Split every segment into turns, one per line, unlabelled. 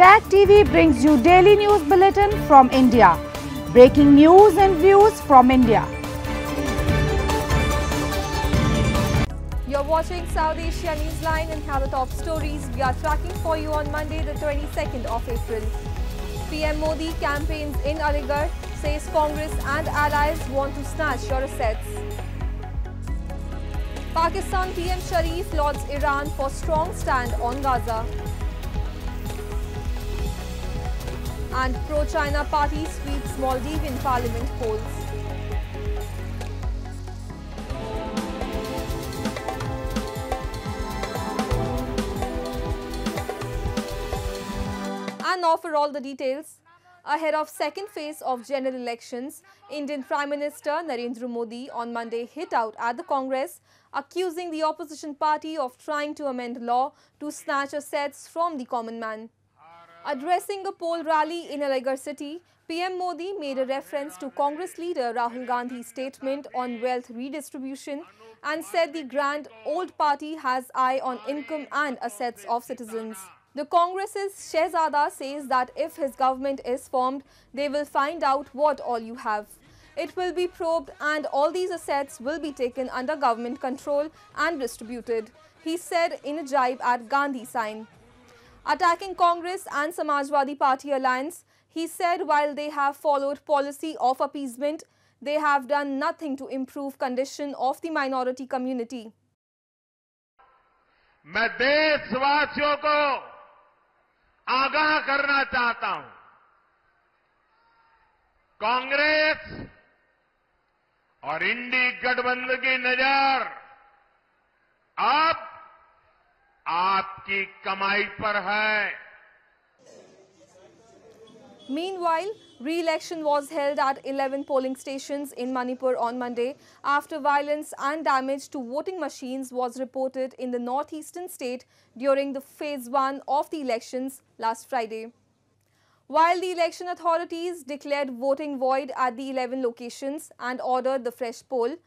Tag TV brings you daily news bulletin from India. Breaking news and views from India. You're watching South Asia Newsline and have the top stories we are tracking for you on Monday the 22nd of April. PM Modi campaigns in Aligarh, says Congress and allies want to snatch your assets. Pakistan PM Sharif lauds Iran for strong stand on Gaza. and pro-China party sweeps Maldivian parliament polls. And now for all the details. Ahead of second phase of general elections, Indian Prime Minister Narendra Modi on Monday hit out at the Congress, accusing the opposition party of trying to amend law to snatch assets from the common man. Addressing a poll rally in Aligarh city, PM Modi made a reference to Congress leader Rahul Gandhi's statement on wealth redistribution and said the grand old party has eye on income and assets of citizens. The Congress's Shehzada says that if his government is formed, they will find out what all you have. It will be probed and all these assets will be taken under government control and distributed, he said in a jibe at Gandhi sign. Attacking Congress and Samajwadi Party alliance, he said while they have followed policy of appeasement, they have done nothing to improve condition of the minority community.
मैं देशवासियों को आगाह करना चाहता हूं कांग्रेस और इंडी गठबंधन की नजर अब आपकी कमाई पर है
Meanwhile, re-election was held at 11 polling stations in Manipur on Monday after violence and damage to voting machines was reported in the northeastern state during the phase 1 of the elections last Friday. While the election authorities declared voting void at the 11 locations and ordered the fresh poll,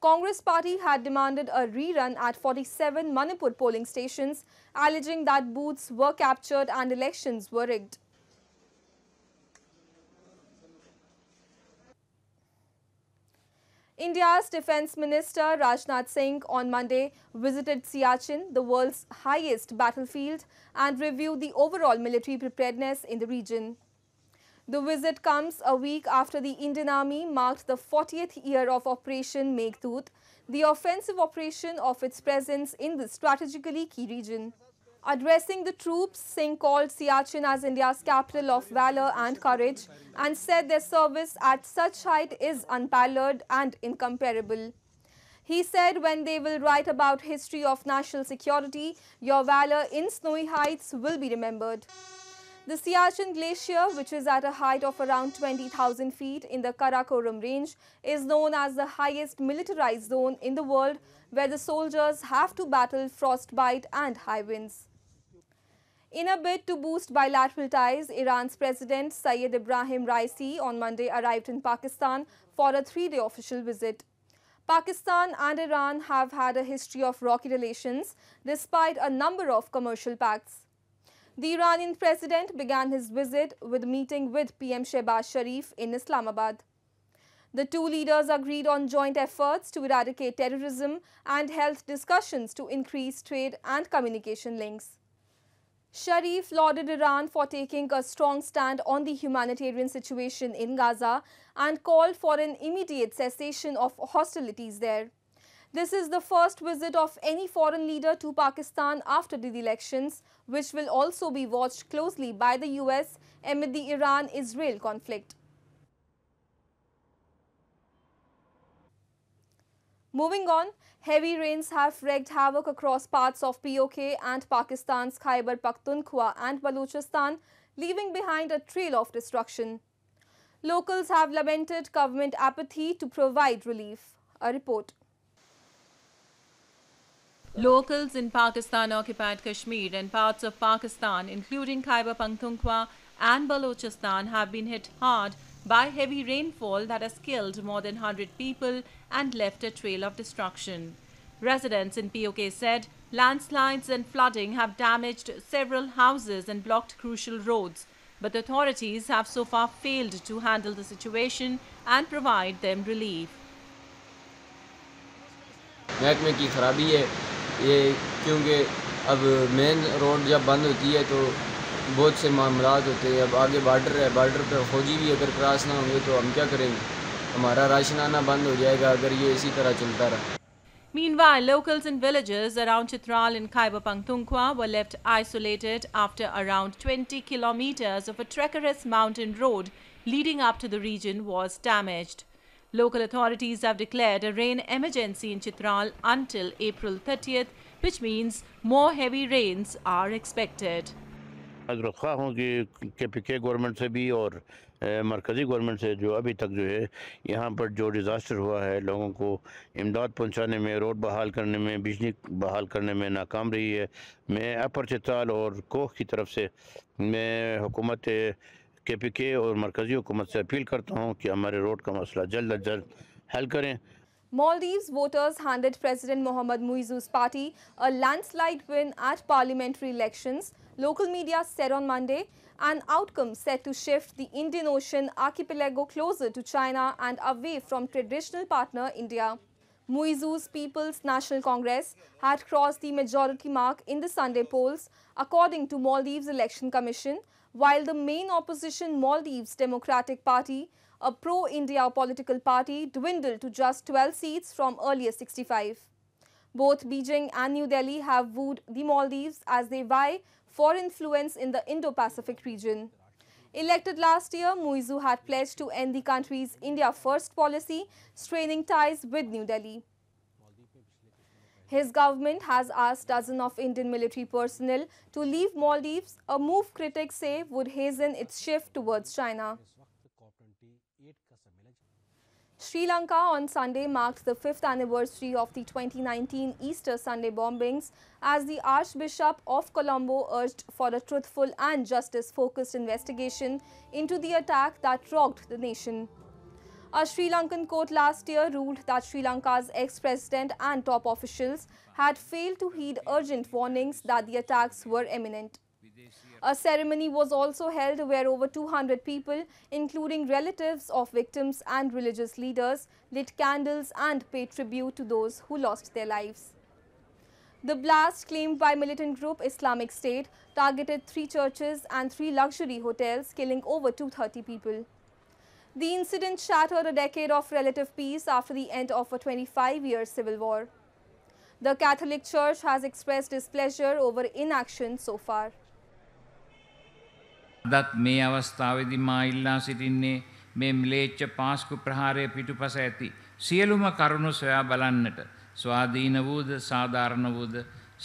Congress party had demanded a rerun at 47 Manipur polling stations, alleging that booths were captured and elections were rigged. India's Defence Minister Rajnath Singh on Monday visited Siachen, the world's highest battlefield, and reviewed the overall military preparedness in the region. The visit comes a week after the Indian Army marked the 40th year of Operation Meghdoot, the offensive operation of its presence in the strategically key region. Addressing the troops, Singh called Siachen as India's capital of valour and courage and said their service at such height is unparalleled and incomparable. He said when they will write about history of national security, your valour in snowy heights will be remembered. The Siachen Glacier, which is at a height of around 20,000 feet in the Karakoram range, is known as the highest militarized zone in the world where the soldiers have to battle frostbite and high winds. In a bid to boost bilateral ties, Iran's President Sayed Ibrahim Raisi on Monday arrived in Pakistan for a three-day official visit. Pakistan and Iran have had a history of rocky relations despite a number of commercial pacts. The Iranian president began his visit with meeting with PM Shehbaz Sharif in Islamabad. The two leaders agreed on joint efforts to eradicate terrorism and held discussions to increase trade and communication links. Sharif lauded Iran for taking a strong stand on the humanitarian situation in Gaza and called for an immediate cessation of hostilities there. This is the first visit of any foreign leader to Pakistan after the elections, which will also be watched closely by the US amid the Iran-Israel conflict. Moving on, heavy rains have wreaked havoc across parts of POK and Pakistan's Khyber Pakhtunkhwa and Balochistan, leaving behind a trail of destruction. Locals have lamented government apathy to provide relief.
A report. Locals in Pakistan-occupied Kashmir and parts of Pakistan, including Khyber Pakhtunkhwa and Balochistan, have been hit hard by heavy rainfall that has killed more than 100 people and left a trail of destruction. Residents in POK said landslides and flooding have damaged several houses and blocked crucial roads, but authorities have so far failed to handle the situation and provide them relief. ये क्योंकि अब main road जब बंद होती है तो बहुत से मामला होते हैं अब आगे बार्डर है बार्डर पर फौजी भी अगर क्रॉस ना होंगे तो हम क्या करेंगे हमारा राशन आना बंद हो जाएगा अगर ये इसी तरह चलता रहा Meanwhile, locals and villagers around Chitral and Khyber Pakhtunkhwa were left isolated after around 20 kilometers of a treacherous mountain road leading up to the region was damaged. Local authorities have declared a rain emergency in Chitral until April 30th, which means more heavy rains are expected. आज हूँ कि के P के government से भी और मरकज़ी government से जो अभी तक जो है यहाँ पर जो डिज़ास्टर हुआ है लोगों को इमदाद पहुँचाने में रोड बहाल करने में बिजली बहाल करने में नाकाम रही है मैं अपर चिताल और कोह की तरफ से मैं हुकूमत के पी के और मरकजी हुकूमत से अपील करता हूँ कि हमारे रोड का मसला जल्द अज जल्द हल करें
Maldives voters handed President Mohamed Muizu's party a landslide win at parliamentary elections, local media said on Monday, an outcome set to shift the Indian Ocean archipelago closer to China and away from traditional partner India. Muizu's People's National Congress had crossed the majority mark in the Sunday polls, according to Maldives Election Commission, while the main opposition Maldives Democratic Party, a pro-India political party, dwindled to just 12 seats from earlier 65. Both Beijing and New Delhi have wooed the Maldives as they vie for influence in the Indo-Pacific region. Elected last year, Muizu had pledged to end the country's India First policy, straining ties with New Delhi. His government has asked dozens of Indian military personnel to leave Maldives, a move critics say would hasten its shift towards China. Sri Lanka on Sunday marked the fifth anniversary of the 2019 Easter Sunday bombings as the Archbishop of Colombo urged for a truthful and justice-focused investigation into the attack that rocked the nation. A Sri Lankan court last year ruled that Sri Lanka's ex-president and top officials had failed to heed urgent warnings that the attacks were imminent. A ceremony was also held where over 200 people, including relatives of victims and religious leaders, lit candles and paid tribute to those who lost their lives. The blast claimed by militant group Islamic State targeted three churches and three luxury hotels, killing over 230 people. The incident shattered a decade of relative peace after the end of a 25-year civil war. The Catholic Church has expressed displeasure over inaction so far.
අදත් මේ අවස්ථාවේදී මා ඉල්ලා සිටින්නේ මේ මිලේච්ඡ පාස්කු ප්‍රහාරය පිටුපස ඇති සියලුම කරුණු සොයා බලන්නට ස්වාධීන වූද සාධාරණ වූද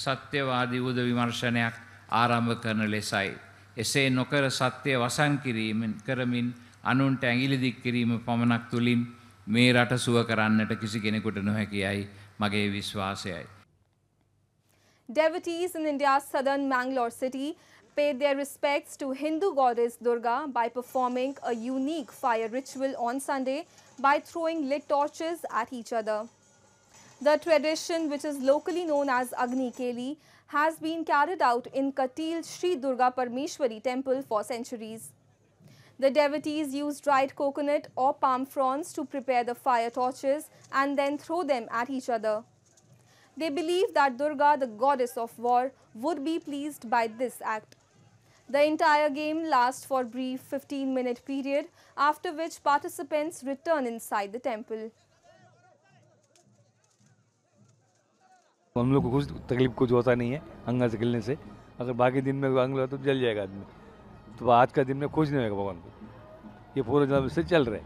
සත්‍යවාදී වූද විමර්ශනයක් ආරම්භ කරන ලෙසයි. එසේ නොකර සත්‍ය වසන් කිරීමෙන් කරමින් ಅನೂಂತೆ ಆಂಗ್ಲಿ ದಿಕ್ಕಿರೀಮ ಪಮನಕ ತುಲಿನ್ ಮೇ ರಟುವಾ ಕರನ್ನಟ ಕಿಸಿ ಕನೆಕಟ ನೊಹಕಿಯೈ ಮಗೆ ವಿಸ್ವಾಸಯೈ
devotees in India's southern Mangalore city paid their respects to Hindu goddess Durga by performing a unique fire ritual on Sunday by throwing lit torches at each other the tradition which is locally known as Agni Keli has been carried out in Kateel Shri Durga Parameshwari temple for centuries The devotees use dried coconut or palm fronds to prepare the fire torches and then throw them at each other. They believe that Durga, the goddess of war, would be pleased by this act. The entire game lasts for a brief 15-minute period, after which participants return inside the temple. हम लोग को कुछ तकलीफ कुछ होता नहीं है अंगा से खेलने से अगर बाकी दिन में अंग तो जल जाएगा आदमी तो आज का दिन में कुछ नहीं होगा भगवान को ये पूरे जन्म से चल रहे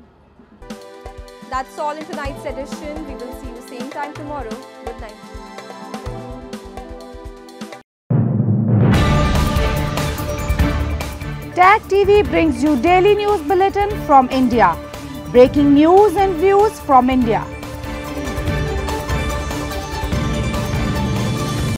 That's all in tonight's edition. We will see you same time tomorrow. Good night. Tag TV brings you daily news bulletin from India. Breaking news and views from India.